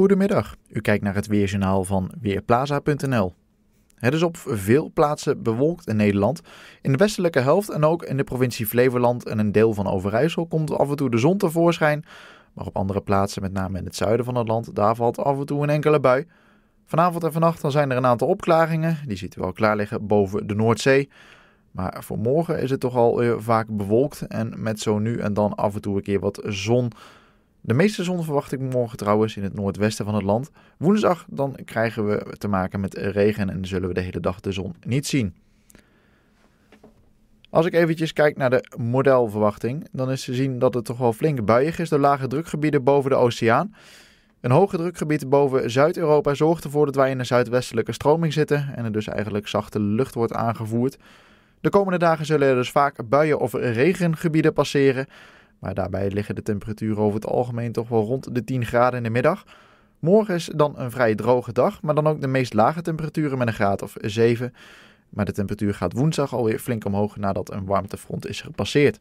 Goedemiddag, u kijkt naar het Weerjournaal van Weerplaza.nl. Het is op veel plaatsen bewolkt in Nederland. In de westelijke helft en ook in de provincie Flevoland en een deel van Overijssel komt af en toe de zon tevoorschijn. Maar op andere plaatsen, met name in het zuiden van het land, daar valt af en toe een enkele bui. Vanavond en vannacht dan zijn er een aantal opklaringen. Die ziet u al klaar liggen boven de Noordzee. Maar voor morgen is het toch al eh, vaak bewolkt en met zo nu en dan af en toe een keer wat zon. De meeste zon verwacht ik morgen trouwens in het noordwesten van het land. Woensdag dan krijgen we te maken met regen en zullen we de hele dag de zon niet zien. Als ik eventjes kijk naar de modelverwachting, dan is te zien dat het toch wel flink buien is door lage drukgebieden boven de oceaan. Een hoge drukgebied boven Zuid-Europa zorgt ervoor dat wij in een zuidwestelijke stroming zitten en er dus eigenlijk zachte lucht wordt aangevoerd. De komende dagen zullen er dus vaak buien of regengebieden passeren. Maar daarbij liggen de temperaturen over het algemeen toch wel rond de 10 graden in de middag. Morgen is dan een vrij droge dag, maar dan ook de meest lage temperaturen met een graad of 7. Maar de temperatuur gaat woensdag alweer flink omhoog nadat een warmtefront is gepasseerd.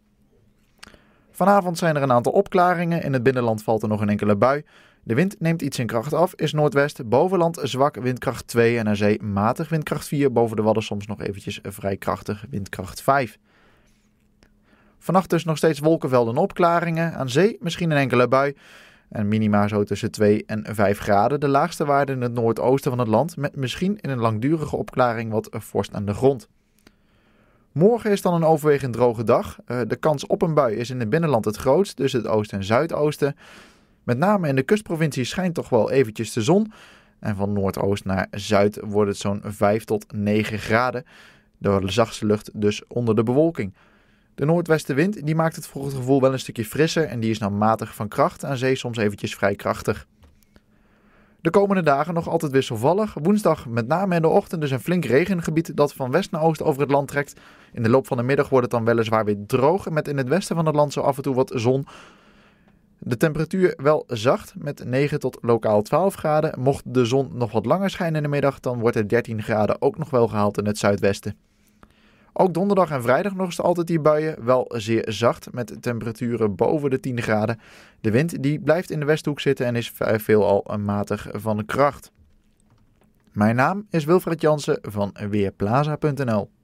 Vanavond zijn er een aantal opklaringen. In het binnenland valt er nog een enkele bui. De wind neemt iets in kracht af, is noordwest, bovenland zwak windkracht 2 en aan zee matig windkracht 4. Boven de wadden soms nog eventjes vrij krachtig windkracht 5. Vannacht dus nog steeds wolkenvelden en opklaringen. Aan zee misschien een enkele bui. En minima zo tussen 2 en 5 graden. De laagste waarde in het noordoosten van het land. Met misschien in een langdurige opklaring wat vorst aan de grond. Morgen is dan een overwegend droge dag. Eh, de kans op een bui is in het binnenland het grootst, dus het oosten en zuidoosten. Met name in de kustprovincie schijnt toch wel eventjes de zon. En van noordoost naar zuid wordt het zo'n 5 tot 9 graden. door De zachtste lucht dus onder de bewolking. De noordwestenwind die maakt het voor het gevoel wel een stukje frisser en die is nou matig van kracht, aan zee soms eventjes vrij krachtig. De komende dagen nog altijd wisselvallig. Woensdag met name in de ochtend dus een flink regengebied dat van west naar oost over het land trekt. In de loop van de middag wordt het dan weliswaar weer droog, met in het westen van het land zo af en toe wat zon. De temperatuur wel zacht met 9 tot lokaal 12 graden. Mocht de zon nog wat langer schijnen in de middag, dan wordt het 13 graden ook nog wel gehaald in het zuidwesten. Ook donderdag en vrijdag nog eens altijd die buien, wel zeer zacht met temperaturen boven de 10 graden. De wind die blijft in de westhoek zitten en is veelal matig van kracht. Mijn naam is Wilfred Jansen van Weerplaza.nl